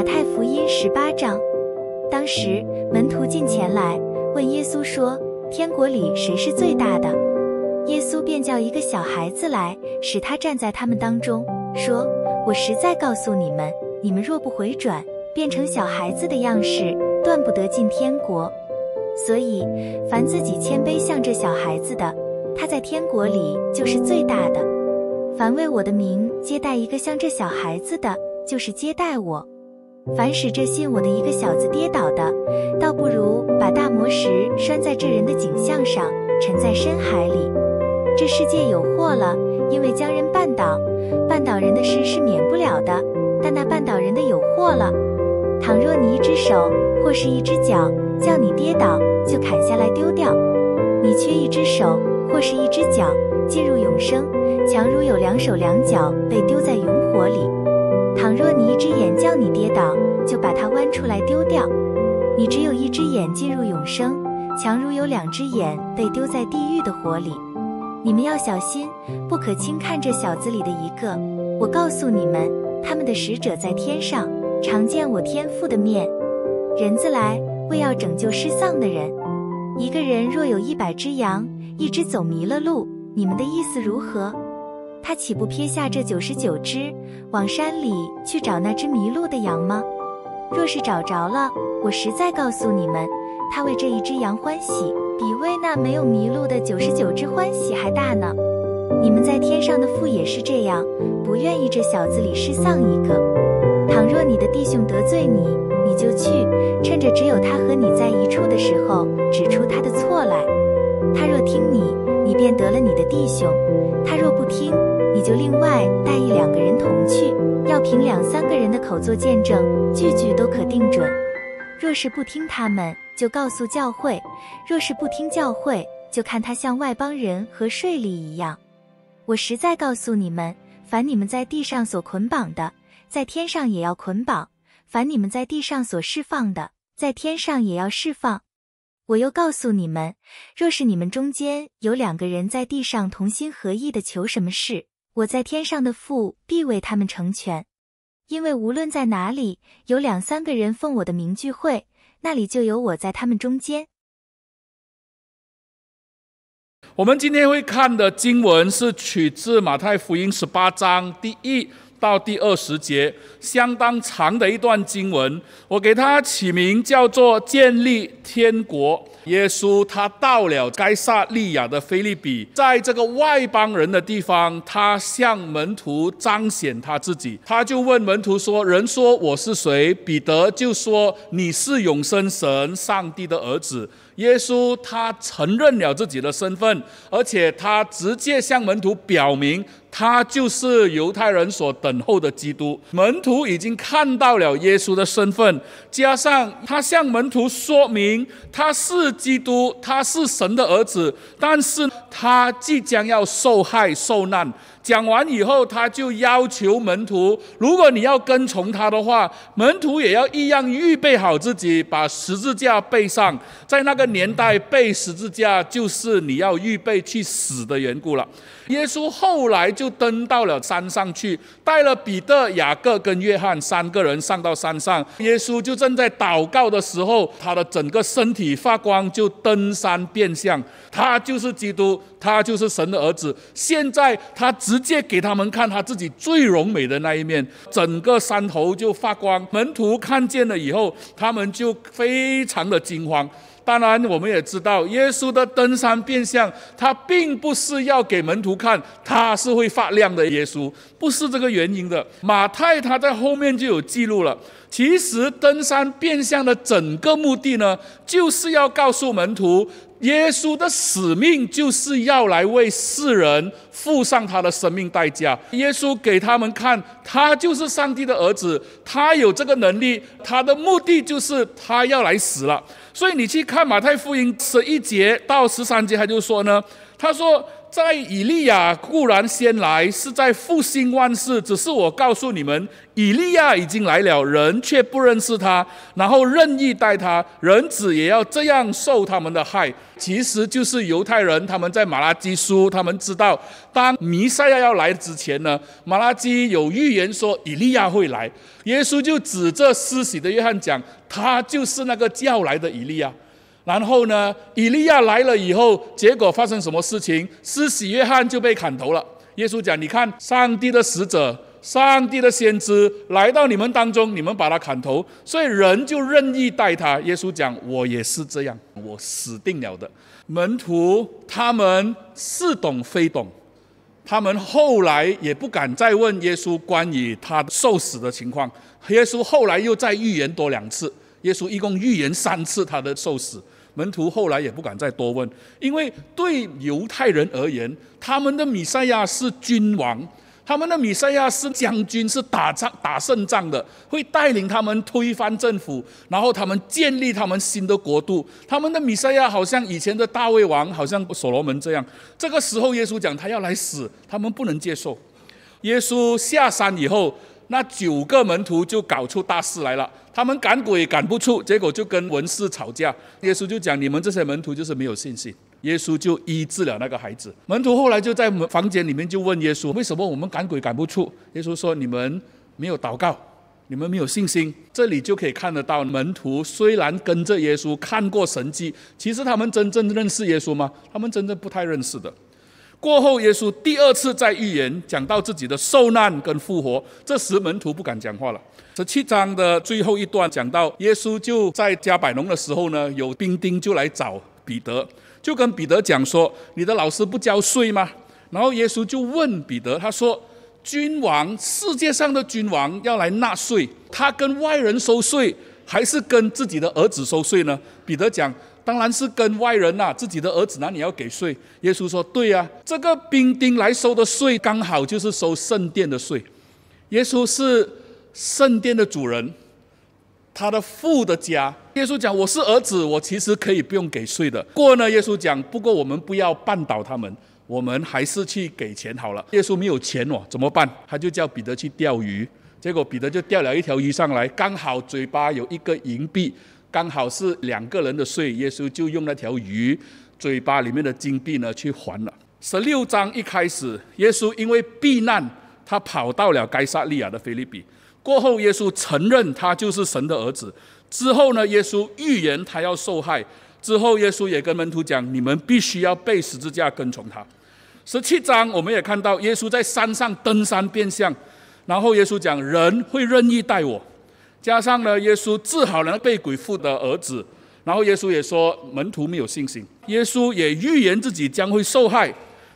马太福音十八章，当时门徒进前来问耶稣说：“天国里谁是最大的？”耶稣便叫一个小孩子来，使他站在他们当中，说：“我实在告诉你们，你们若不回转，变成小孩子的样式，断不得进天国。所以，凡自己谦卑像这小孩子的，他在天国里就是最大的。凡为我的名接待一个像这小孩子的，就是接待我。”凡使这信我的一个小子跌倒的，倒不如把大魔石拴在这人的颈项上，沉在深海里。这世界有祸了，因为将人绊倒，绊倒人的事是免不了的。但那绊倒人的有祸了。倘若你一只手或是一只脚叫你跌倒，就砍下来丢掉。你缺一只手或是一只脚，进入永生。强如有两手两脚被丢在永火里。倘若你一只眼叫你跌倒，就把它剜出来丢掉。你只有一只眼进入永生，强如有两只眼被丢在地狱的火里。你们要小心，不可轻看这小子里的一个。我告诉你们，他们的使者在天上，常见我天父的面，人自来为要拯救失丧的人。一个人若有一百只羊，一只走迷了路，你们的意思如何？他岂不撇下这九十九只，往山里去找那只迷路的羊吗？若是找着了，我实在告诉你们，他为这一只羊欢喜，比为那没有迷路的九十九只欢喜还大呢。你们在天上的父也是这样，不愿意这小子里失丧一个。倘若你的弟兄得罪你，你就去，趁着只有他和你在一处的时候，指出他的错来。他若听你，你便得了你的弟兄；他若不听，你就另外带一两个人同去，要凭两三个人的口做见证，句句都可定准。若是不听他们，就告诉教会；若是不听教会，就看他像外邦人和税吏一样。我实在告诉你们，凡你们在地上所捆绑的，在天上也要捆绑；凡你们在地上所释放的，在天上也要释放。我又告诉你们，若是你们中间有两个人在地上同心合意的求什么事，我在天上的父必为他们成全，因为无论在哪里有两三个人奉我的名聚会，那里就有我在他们中间。我们今天会看的经文是取自马太福音十八章第一。到第二十节，相当长的一段经文，我给它起名叫做“建立天国”。耶稣他到了该萨利亚的菲利比，在这个外邦人的地方，他向门徒彰显他自己。他就问门徒说：“人说我是谁？”彼得就说：“你是永生神、上帝的儿子。”耶稣他承认了自己的身份，而且他直接向门徒表明，他就是犹太人所等候的基督。门徒已经看到了耶稣的身份，加上他向门徒说明他是基督，他是神的儿子，但是他即将要受害受难。讲完以后，他就要求门徒，如果你要跟从他的话，门徒也要一样预备好自己，把十字架背上。在那个年代，背十字架就是你要预备去死的缘故了。耶稣后来就登到了山上去，带了彼得、雅各跟约翰三个人上到山上。耶稣就正在祷告的时候，他的整个身体发光，就登山变相。他就是基督，他就是神的儿子。现在他直接给他们看他自己最柔美的那一面，整个山头就发光。门徒看见了以后，他们就非常的惊慌。当然，我们也知道，耶稣的登山变相，他并不是要给门徒看他是会发亮的耶稣，不是这个原因的。马太他在后面就有记录了。其实，登山变相的整个目的呢，就是要告诉门徒，耶稣的使命就是要来为世人付上他的生命代价。耶稣给他们看，他就是上帝的儿子，他有这个能力，他的目的就是他要来死了。所以你去看马太福音十一节到十三节，他就说呢，他说。在以利亚固然先来，是在复兴万世。只是我告诉你们，以利亚已经来了，人却不认识他，然后任意待他，人子也要这样受他们的害。其实就是犹太人，他们在马拉基书，他们知道，当弥赛亚要来之前呢，马拉基有预言说以利亚会来。耶稣就指着施洗的约翰讲，他就是那个叫来的以利亚。然后呢？以利亚来了以后，结果发生什么事情？施洗约翰就被砍头了。耶稣讲：“你看，上帝的使者，上帝的先知来到你们当中，你们把他砍头，所以人就任意待他。”耶稣讲：“我也是这样，我死定了的。”门徒他们似懂非懂，他们后来也不敢再问耶稣关于他受死的情况。耶稣后来又再预言多两次。耶稣一共预言三次他的受死。门徒后来也不敢再多问，因为对犹太人而言，他们的米赛亚是君王，他们的米赛亚是将军，是打仗打胜仗的，会带领他们推翻政府，然后他们建立他们新的国度。他们的米赛亚好像以前的大卫王，好像所罗门这样。这个时候，耶稣讲他要来死，他们不能接受。耶稣下山以后，那九个门徒就搞出大事来了。他们赶鬼赶不出，结果就跟文士吵架。耶稣就讲：“你们这些门徒就是没有信心。”耶稣就医治了那个孩子。门徒后来就在房间里面就问耶稣：“为什么我们赶鬼赶不出？”耶稣说：“你们没有祷告，你们没有信心。”这里就可以看得到，门徒虽然跟着耶稣看过神迹，其实他们真正认识耶稣吗？他们真正不太认识的。过后，耶稣第二次在预言讲到自己的受难跟复活，这时门徒不敢讲话了。十七章的最后一段讲到，耶稣就在加百农的时候呢，有兵丁就来找彼得，就跟彼得讲说：“你的老师不交税吗？”然后耶稣就问彼得，他说：“君王，世界上的君王要来纳税，他跟外人收税，还是跟自己的儿子收税呢？”彼得讲。当然是跟外人呐，自己的儿子哪你要给税。耶稣说：“对呀，这个兵丁来收的税，刚好就是收圣殿的税。耶稣是圣殿的主人，他的父的家。耶稣讲：我是儿子，我其实可以不用给税的。过呢，耶稣讲：不过我们不要绊倒他们，我们还是去给钱好了。耶稣没有钱哦，怎么办？他就叫彼得去钓鱼，结果彼得就钓了一条鱼上来，刚好嘴巴有一个银币。”刚好是两个人的税，耶稣就用那条鱼嘴巴里面的金币呢去还了。十六章一开始，耶稣因为避难，他跑到了该撒利亚的菲利比。过后，耶稣承认他就是神的儿子。之后呢，耶稣预言他要受害。之后，耶稣也跟门徒讲，你们必须要背十字架跟从他。十七章，我们也看到耶稣在山上登山变相，然后耶稣讲人会任意待我。加上呢，耶稣治好了被鬼附的儿子，然后耶稣也说门徒没有信心。耶稣也预言自己将会受害。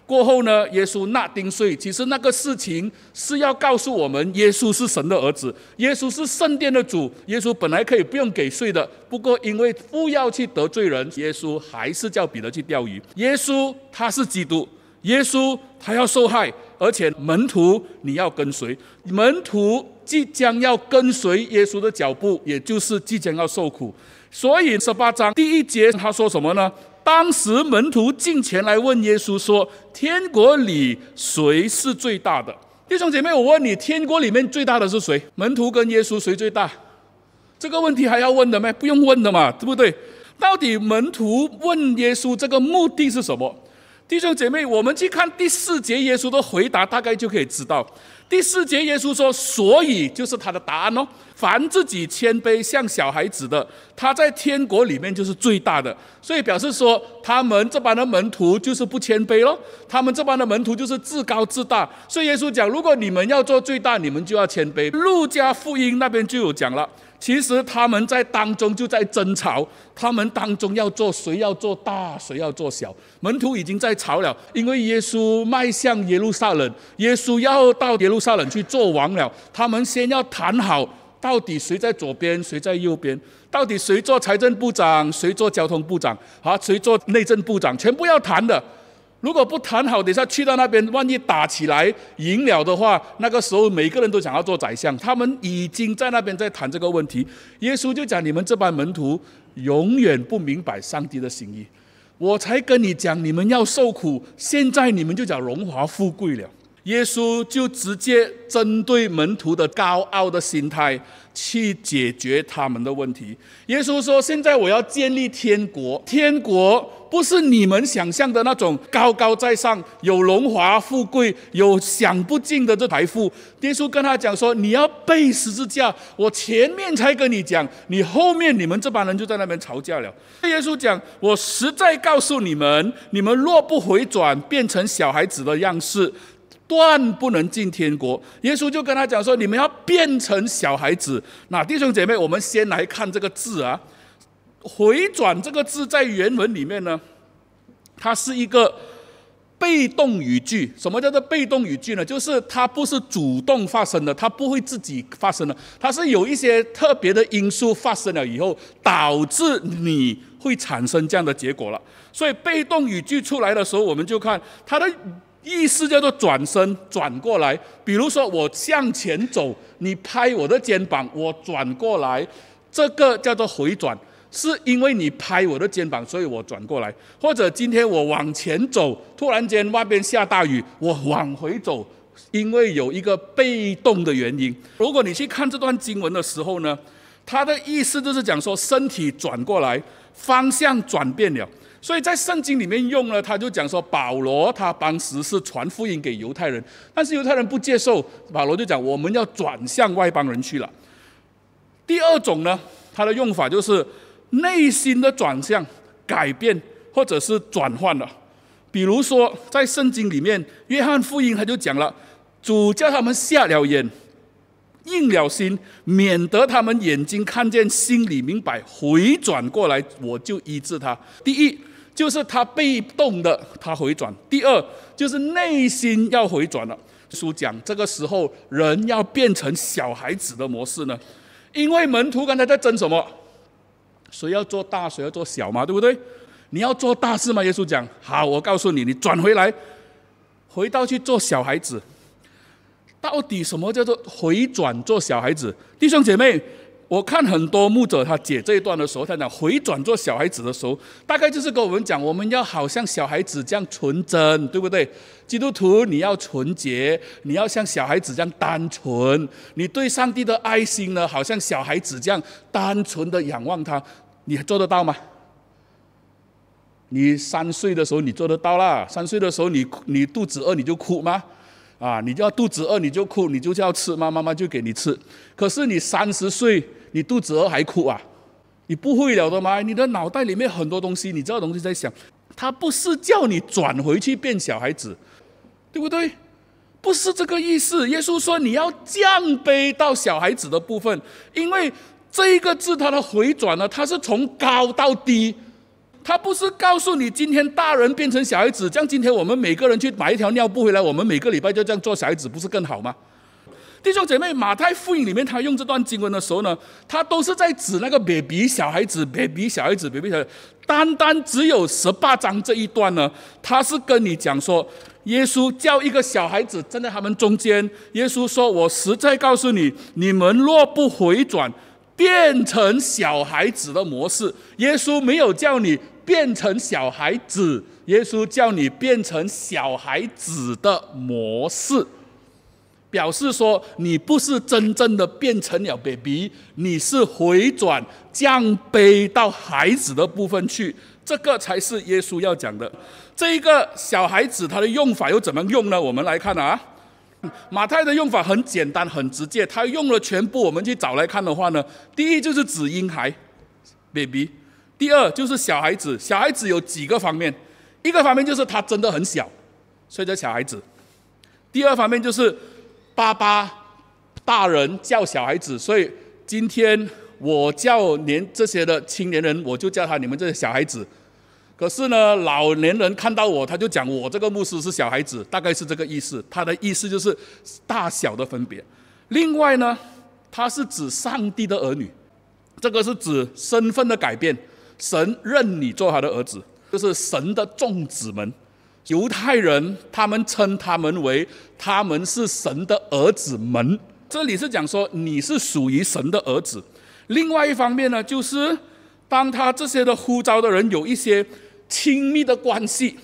过后呢，耶稣纳丁税。其实那个事情是要告诉我们，耶稣是神的儿子，耶稣是圣殿的主。耶稣本来可以不用给税的，不过因为不要去得罪人，耶稣还是叫彼得去钓鱼。耶稣他是基督，耶稣他要受害，而且门徒你要跟随门徒。即将要跟随耶稣的脚步，也就是即将要受苦。所以十八章第一节他说什么呢？当时门徒进前来问耶稣说：“天国里谁是最大的？”弟兄姐妹，我问你，天国里面最大的是谁？门徒跟耶稣谁最大？这个问题还要问的吗？不用问的嘛，对不对？到底门徒问耶稣这个目的是什么？弟兄姐妹，我们去看第四节耶稣的回答，大概就可以知道。第四节，耶稣说：“所以就是他的答案哦。凡自己谦卑像小孩子的，他在天国里面就是最大的。所以表示说，他们这帮的门徒就是不谦卑喽。他们这帮的门徒就是自高自大。所以耶稣讲，如果你们要做最大，你们就要谦卑。路加福音那边就有讲了。”其实他们在当中就在争吵，他们当中要做谁要做大，谁要做小。门徒已经在吵了，因为耶稣迈向耶路撒冷，耶稣要到耶路撒冷去做王了。他们先要谈好，到底谁在左边，谁在右边？到底谁做财政部长，谁做交通部长？啊，谁做内政部长？全部要谈的。如果不谈好，等下去到那边，万一打起来赢了的话，那个时候每个人都想要做宰相。他们已经在那边在谈这个问题。耶稣就讲：“你们这班门徒永远不明白上帝的心意，我才跟你讲，你们要受苦。现在你们就讲荣华富贵了。”耶稣就直接针对门徒的高傲的心态去解决他们的问题。耶稣说：“现在我要建立天国，天国不是你们想象的那种高高在上有荣华富贵、有享不尽的这财富。”耶稣跟他讲说：“你要背十字架，我前面才跟你讲，你后面你们这帮人就在那边吵架了。”耶稣讲：“我实在告诉你们，你们若不回转，变成小孩子的样式。”断不能进天国。耶稣就跟他讲说：“你们要变成小孩子。”那弟兄姐妹，我们先来看这个字啊，“回转”这个字在原文里面呢，它是一个被动语句。什么叫做被动语句呢？就是它不是主动发生的，它不会自己发生的，它是有一些特别的因素发生了以后，导致你会产生这样的结果了。所以被动语句出来的时候，我们就看它的。意思叫做转身转过来，比如说我向前走，你拍我的肩膀，我转过来，这个叫做回转，是因为你拍我的肩膀，所以我转过来。或者今天我往前走，突然间外边下大雨，我往回走，因为有一个被动的原因。如果你去看这段经文的时候呢，它的意思就是讲说身体转过来，方向转变了。所以在圣经里面用了，他就讲说保罗他当时是传福音给犹太人，但是犹太人不接受，保罗就讲我们要转向外邦人去了。第二种呢，它的用法就是内心的转向、改变或者是转换了。比如说在圣经里面，约翰福音他就讲了，主叫他们下了眼，硬了心，免得他们眼睛看见，心里明白，回转过来，我就医治他。第一。就是他被动的，他回转。第二，就是内心要回转了。书讲，这个时候人要变成小孩子的模式呢，因为门徒刚才在争什么？谁要做大，谁要做小嘛，对不对？你要做大事嘛？耶稣讲，好，我告诉你，你转回来，回到去做小孩子。到底什么叫做回转做小孩子？弟兄姐妹。我看很多牧者他解这一段的时候，他讲回转做小孩子的时候，大概就是跟我们讲，我们要好像小孩子这样纯真，对不对？基督徒你要纯洁，你要像小孩子这样单纯，你对上帝的爱心呢，好像小孩子这样单纯的仰望他，你做得到吗？你三岁的时候你做得到啦，三岁的时候你你肚子饿你就哭吗？啊，你就要肚子饿你就哭，你就要吃妈妈妈就给你吃。可是你三十岁，你肚子饿还哭啊？你不会了的吗？你的脑袋里面很多东西，你知道东西在想，他不是叫你转回去变小孩子，对不对？不是这个意思。耶稣说你要降卑到小孩子的部分，因为这一个字它的回转呢，它是从高到低。他不是告诉你今天大人变成小孩子，像今天我们每个人去买一条尿布回来，我们每个礼拜就这样做小孩子，不是更好吗？弟兄姐妹，马太福音里面他用这段经文的时候呢，他都是在指那个 baby 小孩子，baby 小孩子，baby 小孩子。单单只有十八章这一段呢，他是跟你讲说，耶稣叫一个小孩子站在他们中间，耶稣说我实在告诉你，你们若不回转，变成小孩子的模式，耶稣没有叫你。变成小孩子，耶稣叫你变成小孩子的模式，表示说你不是真正的变成了 baby，你是回转降卑到孩子的部分去，这个才是耶稣要讲的。这一个小孩子他的用法又怎么用呢？我们来看啊，马太的用法很简单、很直接，他用了全部我们去找来看的话呢，第一就是指婴孩，baby。第二就是小孩子，小孩子有几个方面，一个方面就是他真的很小，所以叫小孩子。第二方面就是，爸爸大人叫小孩子，所以今天我叫年这些的青年人，我就叫他你们这些小孩子。可是呢，老年人看到我，他就讲我这个牧师是小孩子，大概是这个意思。他的意思就是大小的分别。另外呢，他是指上帝的儿女，这个是指身份的改变。神认你做他的儿子，就是神的众子们。犹太人他们称他们为他们是神的儿子们。这里是讲说你是属于神的儿子。另外一方面呢，就是当他这些的呼召的人有一些亲密的关系，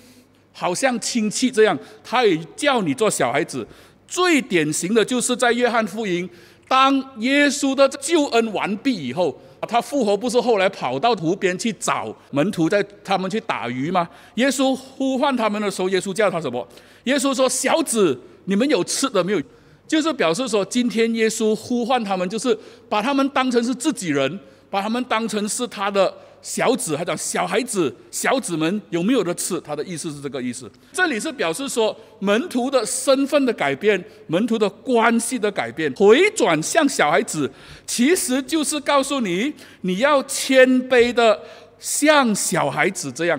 好像亲戚这样，他也叫你做小孩子。最典型的就是在约翰福音，当耶稣的救恩完毕以后。啊，他复活不是后来跑到湖边去找门徒，在他们去打鱼吗？耶稣呼唤他们的时候，耶稣叫他什么？耶稣说：“小子，你们有吃的没有？”就是表示说，今天耶稣呼唤他们，就是把他们当成是自己人，把他们当成是他的。小子，他讲小孩子，小子们有没有得吃？他的意思是这个意思。这里是表示说门徒的身份的改变，门徒的关系的改变，回转向小孩子，其实就是告诉你你要谦卑的像小孩子这样。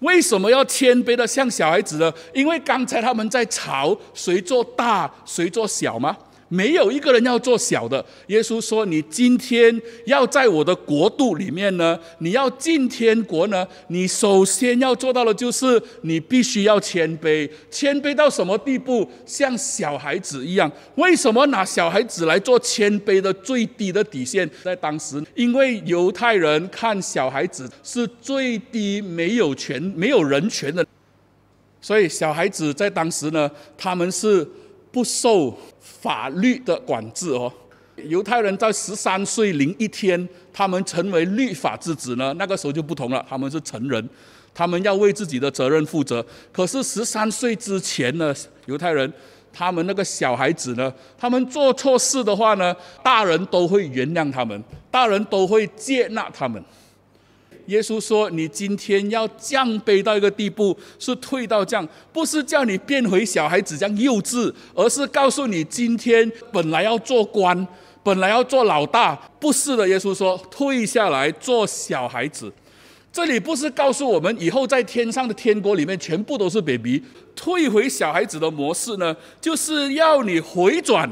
为什么要谦卑的像小孩子呢？因为刚才他们在吵谁做大谁做小吗？没有一个人要做小的。耶稣说：“你今天要在我的国度里面呢，你要进天国呢，你首先要做到的就是你必须要谦卑，谦卑到什么地步？像小孩子一样。为什么拿小孩子来做谦卑的最低的底线？在当时，因为犹太人看小孩子是最低没有权、没有人权的，所以小孩子在当时呢，他们是不受。”法律的管制哦，犹太人在十三岁零一天，他们成为律法之子呢。那个时候就不同了，他们是成人，他们要为自己的责任负责。可是十三岁之前呢，犹太人，他们那个小孩子呢，他们做错事的话呢，大人都会原谅他们，大人都会接纳他们。耶稣说：“你今天要降卑到一个地步，是退到降，不是叫你变回小孩子这样幼稚，而是告诉你今天本来要做官，本来要做老大，不是的。耶稣说退下来做小孩子。这里不是告诉我们以后在天上的天国里面全部都是 baby，退回小孩子的模式呢，就是要你回转，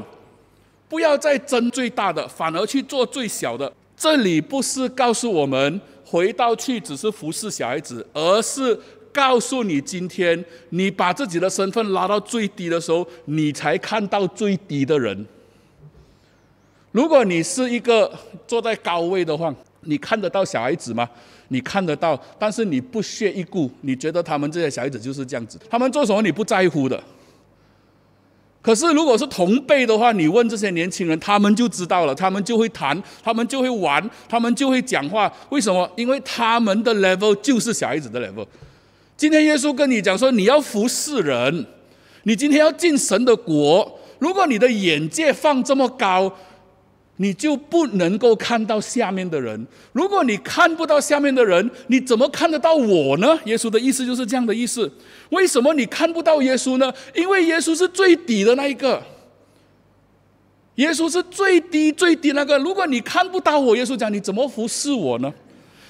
不要再争最大的，反而去做最小的。这里不是告诉我们。”回到去只是服侍小孩子，而是告诉你：今天你把自己的身份拉到最低的时候，你才看到最低的人。如果你是一个坐在高位的话，你看得到小孩子吗？你看得到，但是你不屑一顾，你觉得他们这些小孩子就是这样子，他们做什么你不在乎的。可是，如果是同辈的话，你问这些年轻人，他们就知道了，他们就会谈，他们就会玩，他们就会讲话。为什么？因为他们的 level 就是小孩子的 level。今天耶稣跟你讲说，你要服侍人，你今天要进神的国。如果你的眼界放这么高，你就不能够看到下面的人。如果你看不到下面的人，你怎么看得到我呢？耶稣的意思就是这样的意思。为什么你看不到耶稣呢？因为耶稣是最底的那一个，耶稣是最低最低那个。如果你看不到我，耶稣讲你怎么服侍我呢？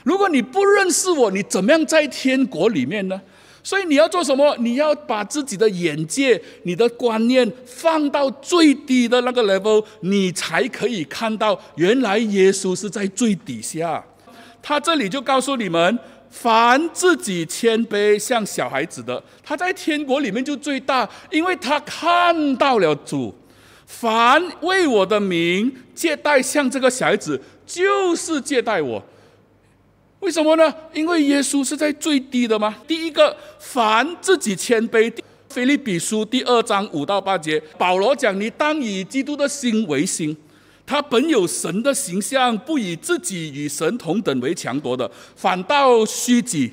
如果你不认识我，你怎么样在天国里面呢？所以你要做什么？你要把自己的眼界、你的观念放到最低的那个 level，你才可以看到，原来耶稣是在最底下。他这里就告诉你们：凡自己谦卑像小孩子的，他在天国里面就最大，因为他看到了主。凡为我的名借贷像这个小孩子，就是借贷我。为什么呢？因为耶稣是在最低的吗？第一个，凡自己谦卑，菲利比书第二章五到八节，保罗讲：你当以基督的心为心，他本有神的形象，不以自己与神同等为强夺的，反倒虚己。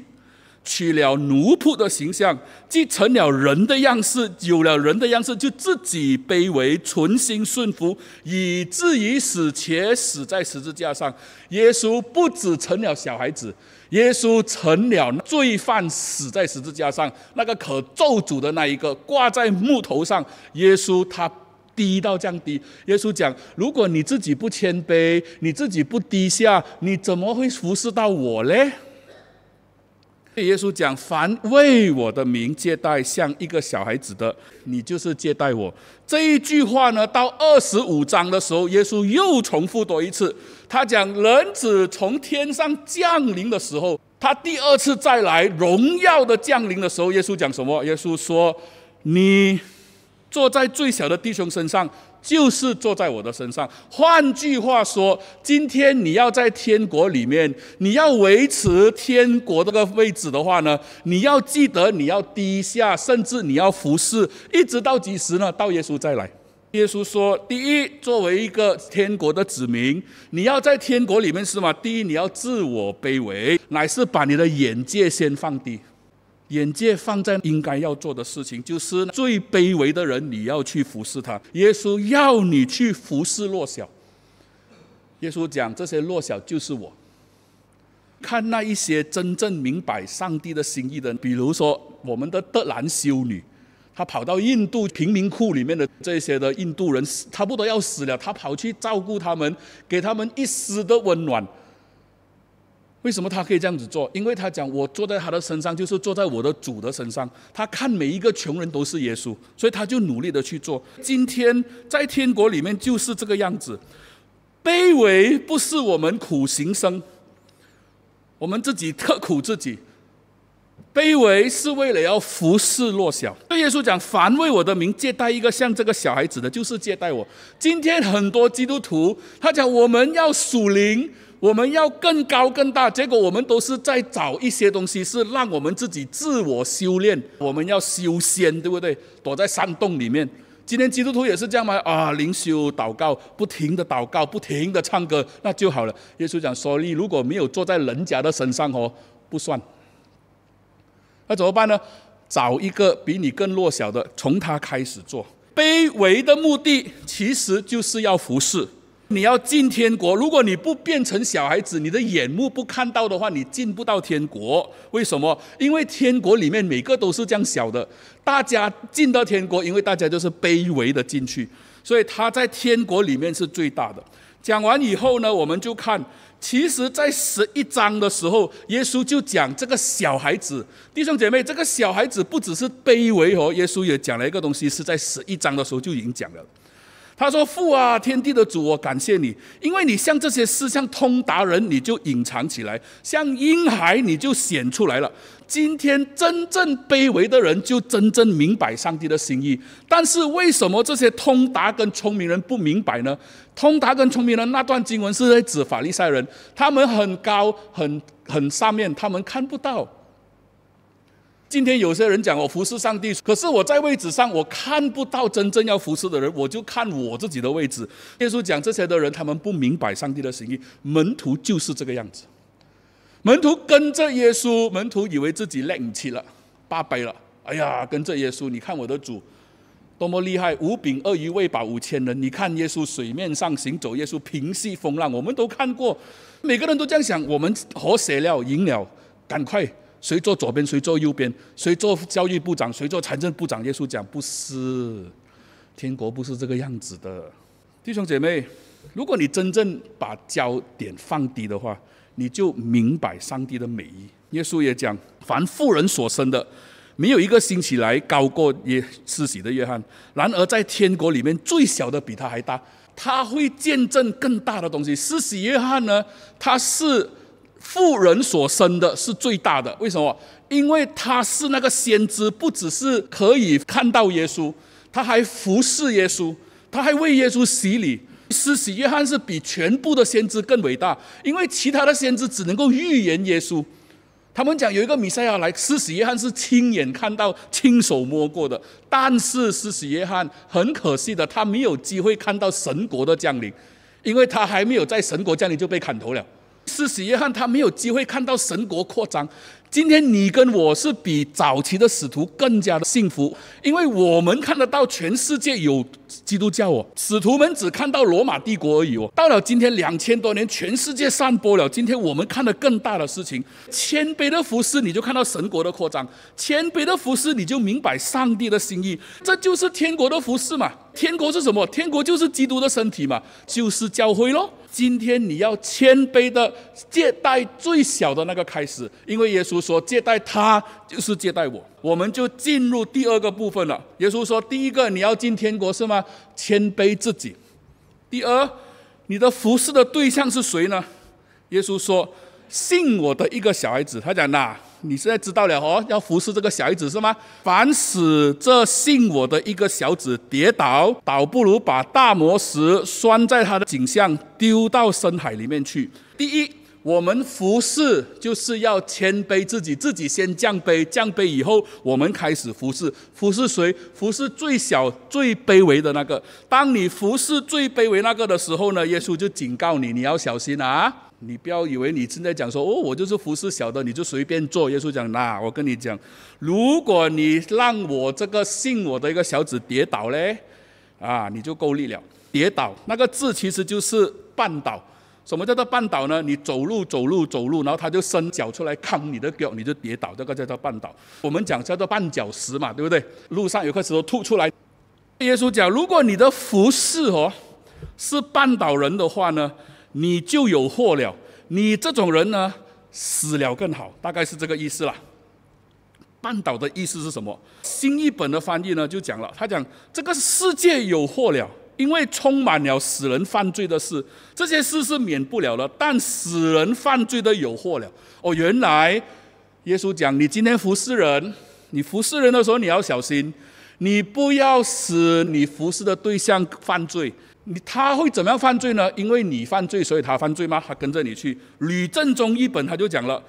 取了奴仆的形象，既成了人的样式，有了人的样式，就自己卑微，存心顺服，以至于死，且死在十字架上。耶稣不止成了小孩子，耶稣成了罪犯，死在十字架上，那个可咒诅的那一个，挂在木头上。耶稣他低到降低。耶稣讲：“如果你自己不谦卑，你自己不低下，你怎么会服侍到我呢？”耶稣讲：“凡为我的名借贷像一个小孩子的，你就是借贷我。”这一句话呢，到二十五章的时候，耶稣又重复多一次。他讲：“人子从天上降临的时候，他第二次再来，荣耀的降临的时候。”耶稣讲什么？耶稣说：“你。”坐在最小的弟兄身上，就是坐在我的身上。换句话说，今天你要在天国里面，你要维持天国这个位置的话呢，你要记得你要低下，甚至你要服侍，一直到几时呢？到耶稣再来。耶稣说：第一，作为一个天国的子民，你要在天国里面什么？第一，你要自我卑微，乃是把你的眼界先放低。眼界放在应该要做的事情，就是最卑微的人，你要去服侍他。耶稣要你去服侍弱小。耶稣讲，这些弱小就是我。看那一些真正明白上帝的心意的人，比如说我们的德兰修女，她跑到印度贫民窟里面的这些的印度人，差不多要死了，她跑去照顾他们，给他们一丝的温暖。为什么他可以这样子做？因为他讲，我坐在他的身上，就是坐在我的主的身上。他看每一个穷人都是耶稣，所以他就努力的去做。今天在天国里面就是这个样子，卑微不是我们苦行僧，我们自己刻苦自己。卑微是为了要服侍弱小。对耶稣讲，凡为我的名接待一个像这个小孩子的，就是接待我。今天很多基督徒，他讲我们要属灵。我们要更高更大，结果我们都是在找一些东西，是让我们自己自我修炼。我们要修仙，对不对？躲在山洞里面。今天基督徒也是这样吗？啊，灵修、祷告，不停的祷告，不停的唱歌，那就好了。耶稣讲说，你如果没有坐在人家的身上哦，不算。那怎么办呢？找一个比你更弱小的，从他开始做。卑微的目的其实就是要服侍。你要进天国，如果你不变成小孩子，你的眼目不看到的话，你进不到天国。为什么？因为天国里面每个都是这样小的，大家进到天国，因为大家就是卑微的进去，所以他在天国里面是最大的。讲完以后呢，我们就看，其实，在十一章的时候，耶稣就讲这个小孩子。弟兄姐妹，这个小孩子不只是卑微，和耶稣也讲了一个东西，是在十一章的时候就已经讲了。他说：“父啊，天地的主，我感谢你，因为你像这些事，像通达人，你就隐藏起来；像婴孩，你就显出来了。今天真正卑微的人，就真正明白上帝的心意。但是为什么这些通达跟聪明人不明白呢？通达跟聪明人那段经文是在指法利赛人，他们很高，很很上面，他们看不到。”今天有些人讲我服侍上帝，可是我在位置上我看不到真正要服侍的人，我就看我自己的位置。耶稣讲这些的人，他们不明白上帝的心意。门徒就是这个样子，门徒跟着耶稣，门徒以为自己领起了，八背了。哎呀，跟着耶稣，你看我的主多么厉害，五饼二鱼喂饱五千人。你看耶稣水面上行走，耶稣平息风浪，我们都看过。每个人都这样想，我们活血了，赢了，赶快。谁坐左边，谁坐右边？谁做教育部长？谁做财政部长？耶稣讲不是，天国不是这个样子的。弟兄姐妹，如果你真正把焦点放低的话，你就明白上帝的美意。耶稣也讲，凡富人所生的，没有一个兴起来高过耶施洗的约翰。然而在天国里面，最小的比他还大，他会见证更大的东西。施洗约翰呢，他是。富人所生的是最大的，为什么？因为他是那个先知，不只是可以看到耶稣，他还服侍耶稣，他还为耶稣洗礼。施洗约翰是比全部的先知更伟大，因为其他的先知只能够预言耶稣。他们讲有一个弥赛亚来，施洗约翰是亲眼看到、亲手摸过的。但是施洗约翰很可惜的，他没有机会看到神国的降临，因为他还没有在神国降临就被砍头了。施洗约翰，他没有机会看到神国扩张。今天你跟我是比早期的使徒更加的幸福，因为我们看得到全世界有基督教哦，使徒们只看到罗马帝国而已哦。到了今天两千多年，全世界散播了。今天我们看的更大的事情，谦卑的服侍你就看到神国的扩张，谦卑的服侍你就明白上帝的心意，这就是天国的服侍嘛。天国是什么？天国就是基督的身体嘛，就是教会咯。今天你要谦卑的借待最小的那个开始，因为耶稣。说接待他就是接待我，我们就进入第二个部分了。耶稣说：“第一个，你要进天国是吗？谦卑自己。第二，你的服侍的对象是谁呢？”耶稣说：“信我的一个小孩子。”他讲呐，你现在知道了哦，要服侍这个小孩子是吗？凡使这信我的一个小子跌倒，倒不如把大魔石拴在他的颈项，丢到深海里面去。第一。我们服侍就是要谦卑自己，自己先降卑，降卑以后，我们开始服侍。服侍谁？服侍最小、最卑微的那个。当你服侍最卑微那个的时候呢，耶稣就警告你，你要小心啊！你不要以为你现在讲说，哦，我就是服侍小的，你就随便做。耶稣讲，那我跟你讲，如果你让我这个信我的一个小子跌倒嘞，啊，你就够力了。跌倒那个字其实就是绊倒。什么叫做绊倒呢？你走路走路走路，然后他就伸脚出来扛你的脚，你就跌倒，这个叫做绊倒。我们讲叫做绊脚石嘛，对不对？路上有块石头吐出来。耶稣讲，如果你的服饰哦是绊倒人的话呢，你就有祸了。你这种人呢，死了更好，大概是这个意思啦。绊倒的意思是什么？新一本的翻译呢，就讲了，他讲这个世界有祸了。因为充满了使人犯罪的事，这些事是免不了的。但使人犯罪的有祸了。哦，原来耶稣讲：你今天服侍人，你服侍人的时候你要小心，你不要使你服侍的对象犯罪。你他会怎么样犯罪呢？因为你犯罪，所以他犯罪吗？他跟着你去。吕正中一本他就讲了：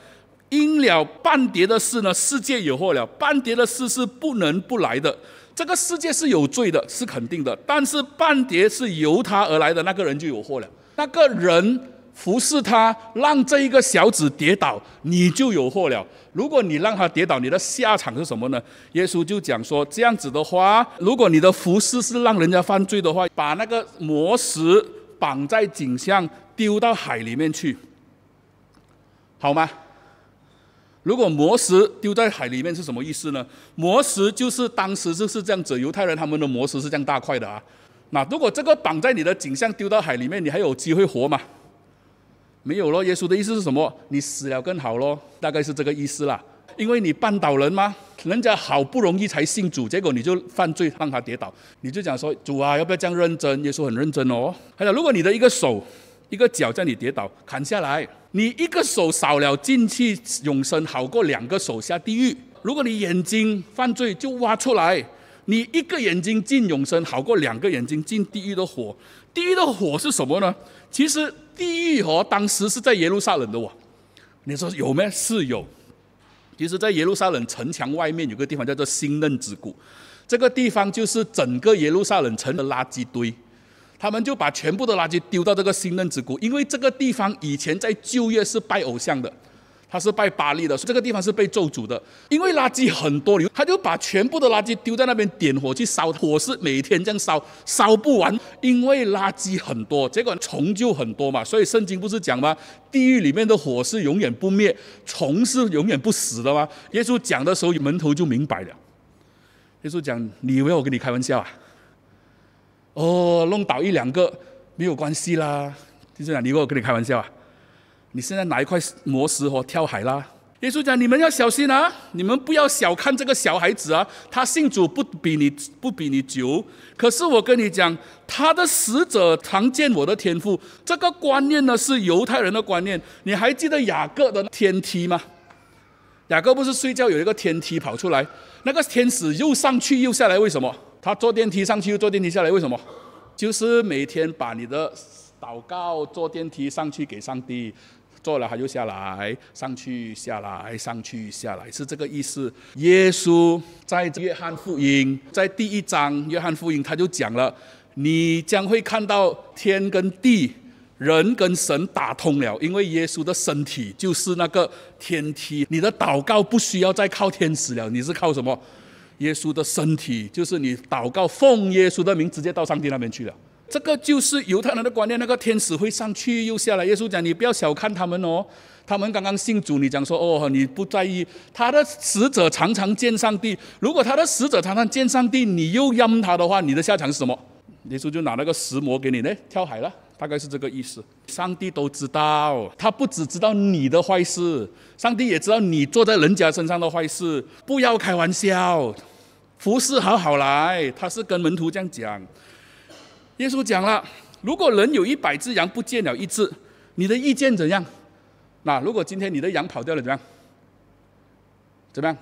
因了半碟的事呢，世界有祸了。半碟的事是不能不来的。这个世界是有罪的，是肯定的。但是半碟是由他而来的那个人就有祸了。那个人服侍他，让这一个小子跌倒，你就有祸了。如果你让他跌倒，你的下场是什么呢？耶稣就讲说，这样子的话，如果你的服侍是让人家犯罪的话，把那个魔石绑在颈项，丢到海里面去，好吗？如果磨石丢在海里面是什么意思呢？磨石就是当时就是这样子，犹太人他们的磨石是这样大块的啊。那如果这个绑在你的颈项丢到海里面，你还有机会活吗？没有了。耶稣的意思是什么？你死了更好咯，大概是这个意思啦。因为你绊倒人吗？人家好不容易才信主，结果你就犯罪让他跌倒，你就讲说主啊，要不要这样认真？耶稣很认真哦。还有，如果你的一个手。一个脚在你跌倒砍下来，你一个手少了进去永生，好过两个手下地狱。如果你眼睛犯罪就挖出来，你一个眼睛进永生，好过两个眼睛进地狱的火。地狱的火是什么呢？其实地狱火当时是在耶路撒冷的哦。你说有没？是有。其实，在耶路撒冷城墙外面有个地方叫做新嫩之谷，这个地方就是整个耶路撒冷城的垃圾堆。他们就把全部的垃圾丢到这个新任子谷，因为这个地方以前在就业是拜偶像的，他是拜巴利的，所以这个地方是被咒诅的。因为垃圾很多，他就把全部的垃圾丢在那边，点火去烧，火是每天这样烧，烧不完，因为垃圾很多，结果虫就很多嘛。所以圣经不是讲吗？地狱里面的火是永远不灭，虫是永远不死的吗？耶稣讲的时候，门徒就明白了。耶稣讲，你以为我跟你开玩笑啊？哦，弄倒一两个没有关系啦。就这样，你我跟你开玩笑啊。你现在拿一块磨石和跳海啦。耶稣讲：“你们要小心啊，你们不要小看这个小孩子啊，他信主不比你不比你久。可是我跟你讲，他的使者常见我的天赋，这个观念呢是犹太人的观念。你还记得雅各的天梯吗？雅各不是睡觉有一个天梯跑出来，那个天使又上去又下来，为什么？”他坐电梯上去又坐电梯下来，为什么？就是每天把你的祷告坐电梯上去给上帝，做了他就下来，上去下来，上去下来，是这个意思。耶稣在约翰福音在第一章，约翰福音他就讲了，你将会看到天跟地、人跟神打通了，因为耶稣的身体就是那个天梯，你的祷告不需要再靠天使了，你是靠什么？耶稣的身体就是你祷告，奉耶稣的名直接到上帝那边去了。这个就是犹太人的观念，那个天使会上去又下来。耶稣讲，你不要小看他们哦，他们刚刚信主，你讲说哦，你不在意。他的使者常常见上帝，如果他的使者常常见上帝，你又阴他的话，你的下场是什么？耶稣就拿那个石磨给你呢，跳海了，大概是这个意思。上帝都知道，他不只知道你的坏事，上帝也知道你坐在人家身上的坏事。不要开玩笑。服侍好好来，他是跟门徒这样讲。耶稣讲了，如果人有一百只羊不见了一只，你的意见怎样？那如果今天你的羊跑掉了，怎么样？怎么样？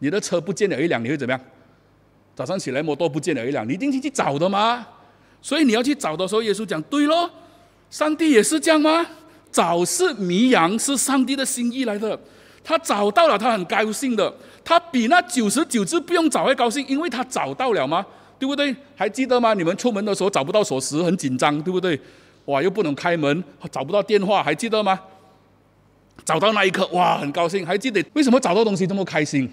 你的车不见了一辆，你会怎么样？早上起来，摩多不见了一辆，你定是去找的吗？所以你要去找的时候，耶稣讲，对咯，上帝也是这样吗？找是迷羊，是上帝的心意来的，他找到了，他很高兴的。他比那九十九只不用找还高兴，因为他找到了吗？对不对？还记得吗？你们出门的时候找不到锁匙，很紧张，对不对？哇，又不能开门，找不到电话，还记得吗？找到那一刻，哇，很高兴。还记得为什么找到东西这么开心？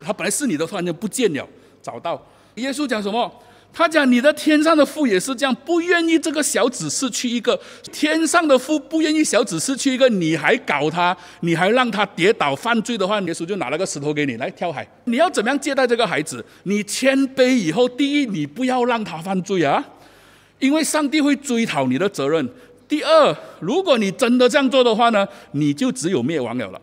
他本来是你的，突然间不见了，找到。耶稣讲什么？他讲你的天上的父也是这样，不愿意这个小子失去一个天上的父不愿意小子失去一个，你还搞他，你还让他跌倒犯罪的话，耶稣就拿了个石头给你来跳海。你要怎么样接待这个孩子？你谦卑以后，第一你不要让他犯罪啊，因为上帝会追讨你的责任。第二，如果你真的这样做的话呢，你就只有灭亡了了。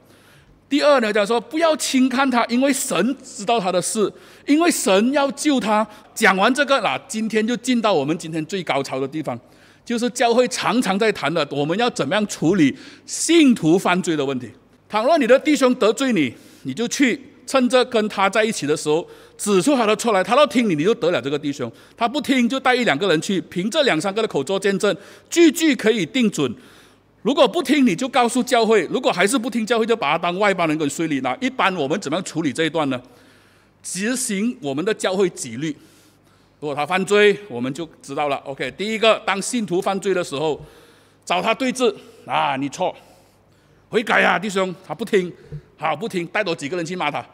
第二呢，讲说不要轻看他，因为神知道他的事，因为神要救他。讲完这个啦，今天就进到我们今天最高潮的地方，就是教会常常在谈的，我们要怎么样处理信徒犯罪的问题。倘若你的弟兄得罪你，你就去，趁着跟他在一起的时候指出他的错来，他要听你，你就得了这个弟兄；他不听，就带一两个人去，凭这两三个的口做见证，句句可以定准。如果不听，你就告诉教会；如果还是不听，教会就把他当外邦人跟处理了。一般我们怎么样处理这一段呢？执行我们的教会纪律。如果他犯罪，我们就知道了。OK，第一个，当信徒犯罪的时候，找他对质。啊，你错，悔改啊弟兄，他不听，好不听，带多几个人去骂他。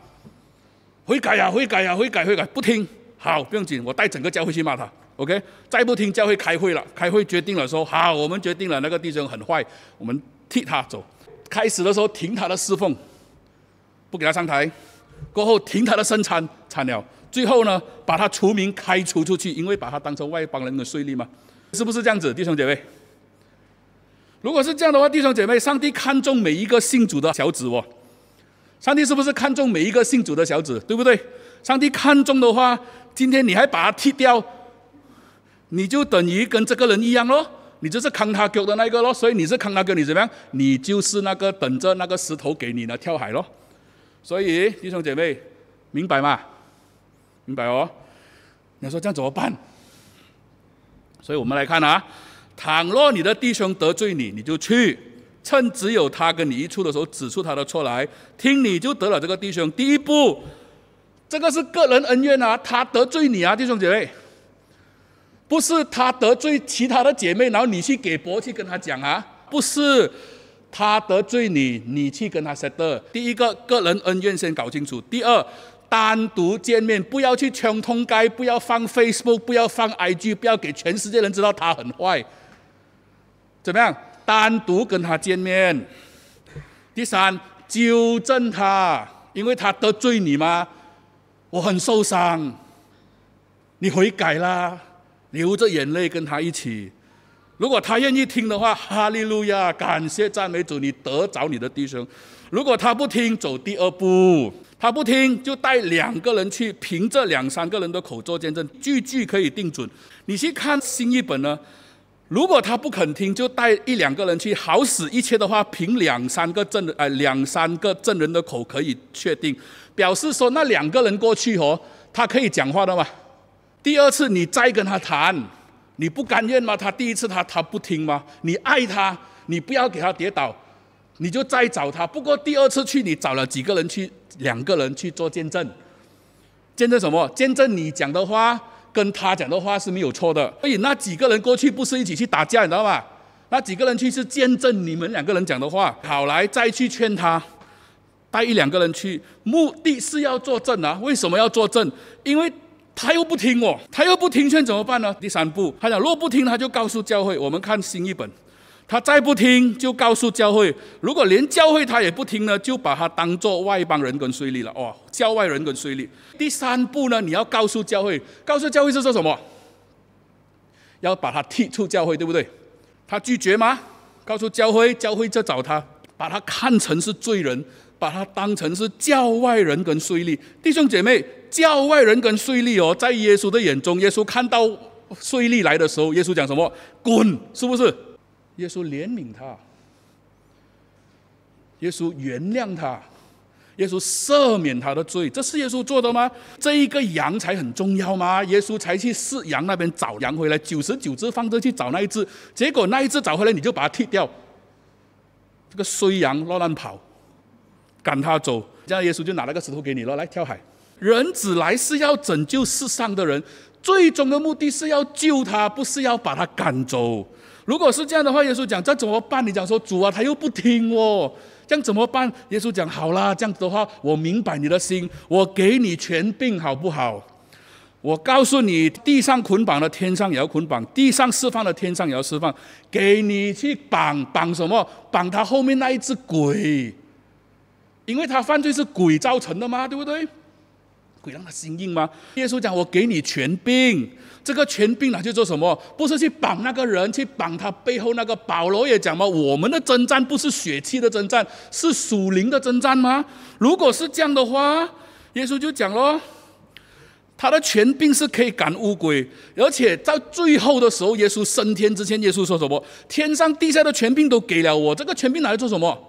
悔改啊，悔改啊，悔改悔改，不听，好不用紧，我带整个教会去骂他。OK，再不听教会开会了。开会决定了，说好，我们决定了。那个弟兄很坏，我们替他走。开始的时候停他的侍奉，不给他上台；过后停他的生产，产了。最后呢，把他除名开除出去，因为把他当成外邦人的税吏嘛。是不是这样子，弟兄姐妹？如果是这样的话，弟兄姐妹，上帝看重每一个信主的小子哦。上帝是不是看重每一个信主的小子？对不对？上帝看重的话，今天你还把他踢掉？你就等于跟这个人一样咯，你就是坑他哥的那个咯，所以你是坑他哥，你怎么样？你就是那个等着那个石头给你的跳海咯。所以弟兄姐妹，明白吗？明白哦。你说这样怎么办？所以我们来看啊，倘若你的弟兄得罪你，你就去，趁只有他跟你一处的时候，指出他的错来，听你就得了。这个弟兄，第一步，这个是个人恩怨啊，他得罪你啊，弟兄姐妹。不是他得罪其他的姐妹，然后你去给博去跟她讲啊？不是，她得罪你，你去跟她 l e 第一个，个人恩怨先搞清楚；第二，单独见面，不要去抢通街，不要放 Facebook，不要放 IG，不要给全世界人知道她很坏。怎么样？单独跟她见面。第三，纠正她，因为她得罪你吗？我很受伤，你悔改啦。流着眼泪跟他一起，如果他愿意听的话，哈利路亚，感谢赞美主，你得着你的弟兄。如果他不听，走第二步，他不听就带两个人去，凭这两三个人的口做见证，句句可以定准。你去看新一本呢，如果他不肯听，就带一两个人去，好使一切的话，凭两三个证，哎，两三个证人的口可以确定，表示说那两个人过去哦，他可以讲话的嘛。第二次你再跟他谈，你不甘愿吗？他第一次他他不听吗？你爱他，你不要给他跌倒，你就再找他。不过第二次去，你找了几个人去，两个人去做见证，见证什么？见证你讲的话跟他讲的话是没有错的。所以那几个人过去不是一起去打架，你知道吧？那几个人去是见证你们两个人讲的话，好来再去劝他，带一两个人去，目的是要作证啊。为什么要作证？因为。他又不听我，他又不听劝，怎么办呢？第三步，他讲若不听，他就告诉教会。我们看新一本，他再不听，就告诉教会。如果连教会他也不听呢，就把他当做外邦人跟税利了。哦，教外人跟税利。第三步呢，你要告诉教会，告诉教会是说什么？要把他剔出教会，对不对？他拒绝吗？告诉教会，教会就找他，把他看成是罪人，把他当成是教外人跟税利。弟兄姐妹。叫外人跟税吏哦，在耶稣的眼中，耶稣看到税吏来的时候，耶稣讲什么？滚，是不是？耶稣怜悯他，耶稣原谅他，耶稣赦免他的罪，这是耶稣做的吗？这一个羊才很重要吗？耶稣才去四羊那边找羊回来，九十九只放着去找那一只，结果那一只找回来，你就把它剃掉。这个衰羊乱乱跑，赶他走，这样耶稣就拿了个石头给你了，来跳海。人子来是要拯救世上的人，最终的目的是要救他，不是要把他赶走。如果是这样的话，耶稣讲，这怎么办？你讲说主啊，他又不听哦，这样怎么办？耶稣讲，好啦，这样子的话，我明白你的心，我给你权柄好不好？我告诉你，地上捆绑的，天上也要捆绑；地上释放的，天上也要释放。给你去绑绑什么？绑他后面那一只鬼，因为他犯罪是鬼造成的嘛，对不对？鬼让他心硬吗？耶稣讲：“我给你权柄，这个权柄拿去做什么？不是去绑那个人，去绑他背后那个。”保罗也讲嘛：“我们的征战不是血气的征战，是属灵的征战吗？如果是这样的话，耶稣就讲咯，他的权柄是可以赶乌鬼，而且到最后的时候，耶稣升天之前，耶稣说什么？天上地下的权柄都给了我，这个权柄拿来做什么？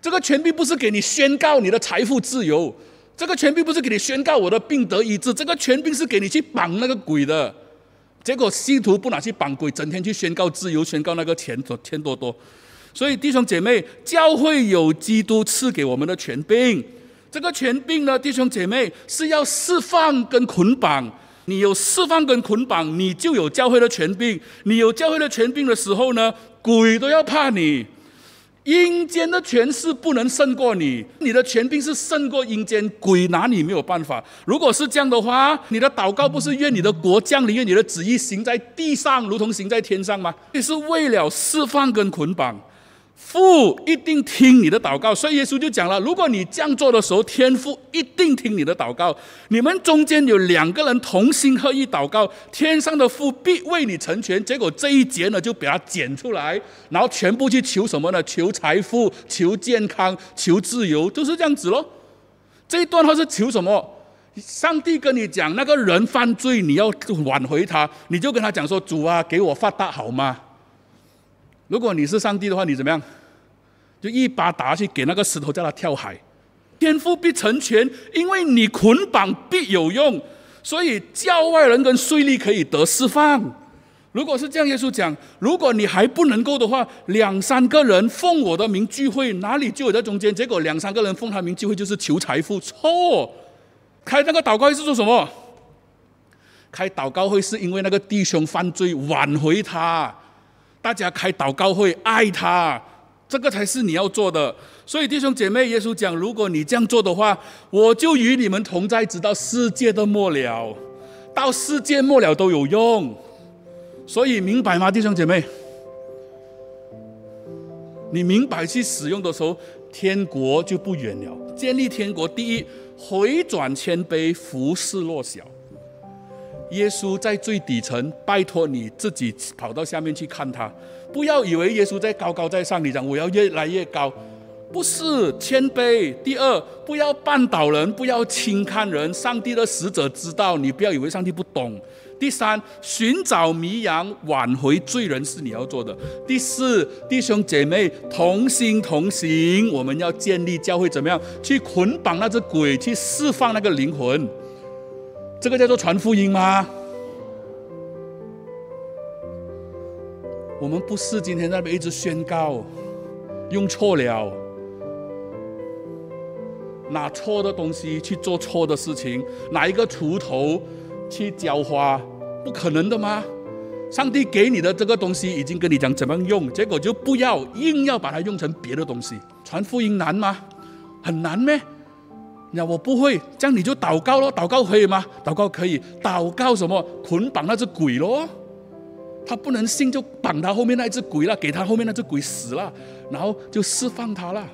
这个权柄不是给你宣告你的财富自由。这个权柄不是给你宣告我的病得医治，这个权柄是给你去绑那个鬼的。结果信徒不拿去绑鬼，整天去宣告自由，宣告那个钱多钱多多。所以弟兄姐妹，教会有基督赐给我们的权柄。这个权柄呢，弟兄姐妹是要释放跟捆绑。你有释放跟捆绑，你就有教会的权柄。你有教会的权柄的时候呢，鬼都要怕你。阴间的权势不能胜过你，你的权柄是胜过阴间，鬼拿你没有办法。如果是这样的话，你的祷告不是愿你的国降临，愿你的旨意行在地上，如同行在天上吗？你是为了释放跟捆绑。父一定听你的祷告，所以耶稣就讲了：如果你这样做的时候，天父一定听你的祷告。你们中间有两个人同心合意祷告，天上的父必为你成全。结果这一节呢，就把它剪出来，然后全部去求什么呢？求财富，求健康，求自由，就是这样子咯。这一段话是求什么？上帝跟你讲，那个人犯罪，你要挽回他，你就跟他讲说：主啊，给我发达好吗？如果你是上帝的话，你怎么样？就一把打去给那个石头，叫他跳海。天赋必成全，因为你捆绑必有用。所以教外人跟税吏可以得释放。如果是这样，耶稣讲：如果你还不能够的话，两三个人奉我的名聚会，哪里就有在中间？结果两三个人奉他名聚会就是求财富。错，开那个祷告会是做什么？开祷告会是因为那个弟兄犯罪，挽回他。大家开祷告会，爱他，这个才是你要做的。所以弟兄姐妹，耶稣讲，如果你这样做的话，我就与你们同在，直到世界的末了，到世界末了都有用。所以明白吗，弟兄姐妹？你明白去使用的时候，天国就不远了。建立天国，第一，回转谦卑，服侍弱小。耶稣在最底层，拜托你自己跑到下面去看他，不要以为耶稣在高高在上。你讲我要越来越高，不是谦卑。第二，不要绊倒人，不要轻看人。上帝的使者知道，你不要以为上帝不懂。第三，寻找迷羊，挽回罪人是你要做的。第四，弟兄姐妹同心同行，我们要建立教会，怎么样去捆绑那只鬼，去释放那个灵魂。这个叫做传福音吗？我们不是今天在那边一直宣告，用错了，拿错的东西去做错的事情，拿一个锄头去浇花，不可能的吗？上帝给你的这个东西已经跟你讲怎么用，结果就不要硬要把它用成别的东西，传福音难吗？很难咩？那我不会，这样你就祷告咯，祷告可以吗？祷告可以，祷告什么？捆绑那只鬼咯。他不能信就绑他后面那只鬼了，给他后面那只鬼死了，然后就释放他了。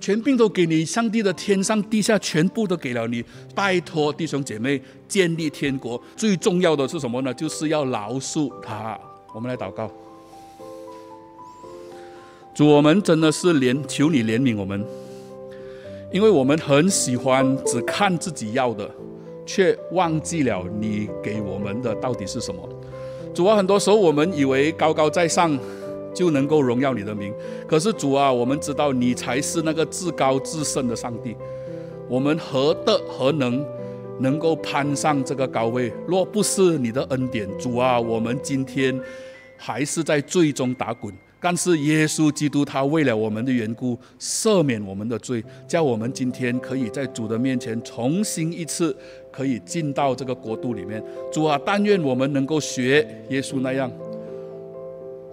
全病都给你，上帝的天上地下全部都给了你，拜托弟兄姐妹建立天国，最重要的是什么呢？就是要饶恕他。我们来祷告，主我们真的是怜，求你怜悯我们。因为我们很喜欢只看自己要的，却忘记了你给我们的到底是什么。主啊，很多时候我们以为高高在上就能够荣耀你的名，可是主啊，我们知道你才是那个至高至圣的上帝。我们何德何能能够攀上这个高位？若不是你的恩典，主啊，我们今天还是在最终打滚。但是耶稣基督他为了我们的缘故赦免我们的罪，叫我们今天可以在主的面前重新一次，可以进到这个国度里面。主啊，但愿我们能够学耶稣那样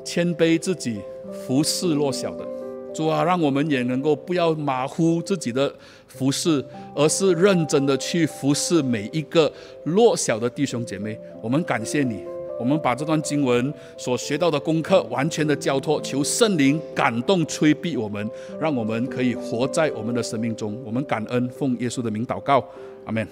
谦卑自己，服侍弱小的。主啊，让我们也能够不要马虎自己的服侍，而是认真的去服侍每一个弱小的弟兄姐妹。我们感谢你。我们把这段经文所学到的功课完全的交托，求圣灵感动催逼我们，让我们可以活在我们的生命中。我们感恩，奉耶稣的名祷告，阿门。